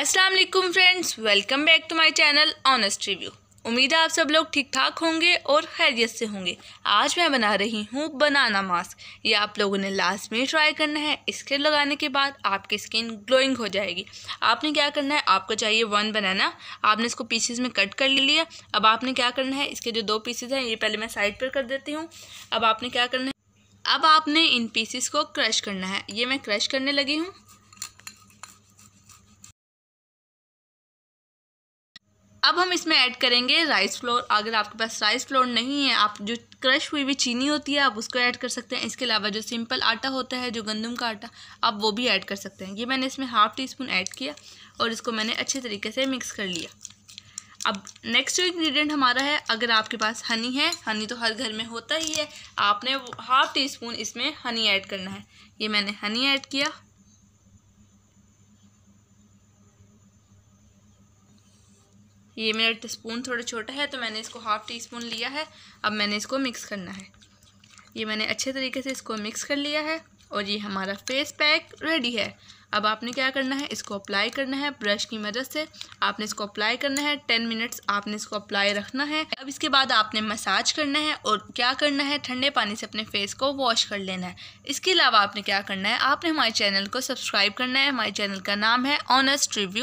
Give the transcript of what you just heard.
अस्सलाम वालेकुम friends welcome back to my channel honest review उम्मीद है आप सब लोग ठीक ठाक होंगे और खैरियत से होंगे आज मैं बना रही हूँ बनाना मास्क ये आप लोगों ने लास्ट में ट्राई करना है इसके लगाने के बाद आपकी स्किन ग्लोइंग हो जाएगी आपने क्या करना है आपको चाहिए वन बनाना आपने इसको पीसेज में कट कर लिया अब आपने क्या करना है इसके जो दो पीसेज हैं ये पहले मैं साइड पर कर देती हूँ अब आपने क्या करना है अब आपने इन पीसेस को क्रश करना है ये मैं क्रश करने लगी हूँ अब हम इसमें ऐड करेंगे राइस फ्लोर अगर आपके पास राइस फ्लोर नहीं है आप जो क्रश हुई हुई चीनी होती है आप उसको ऐड कर सकते हैं इसके अलावा जो सिंपल आटा होता है जो गंदम का आटा आप वो भी ऐड कर सकते हैं ये मैंने इसमें हाफ़ टी स्पून ऐड किया और इसको मैंने अच्छे तरीके से मिक्स कर लिया अब नेक्स्ट जो इंग्रेडिएंट हमारा है अगर आपके पास हनी है हनी तो हर घर में होता ही है आपने हाफ़ टी स्पून इसमें हनी ऐड करना है ये मैंने हनी ऐड किया ये मेरा स्पून थोड़ा छोटा है तो मैंने इसको हाफ़ टी स्पून लिया है अब मैंने इसको मिक्स करना है ये मैंने अच्छे तरीके से इसको मिक्स कर लिया है और ये हमारा फेस पैक रेडी है अब आपने क्या करना है इसको अप्लाई करना है ब्रश की मदद से आपने इसको अप्लाई करना है टेन मिनट्स आपने इसको अप्लाई रखना है अब इसके बाद आपने मसाज करना है और क्या करना है ठंडे पानी से अपने फेस को वॉश कर लेना है इसके अलावा आपने क्या करना है आपने हमारे चैनल को सब्सक्राइब करना है हमारे चैनल का नाम है ऑनेस्ट रिव्यू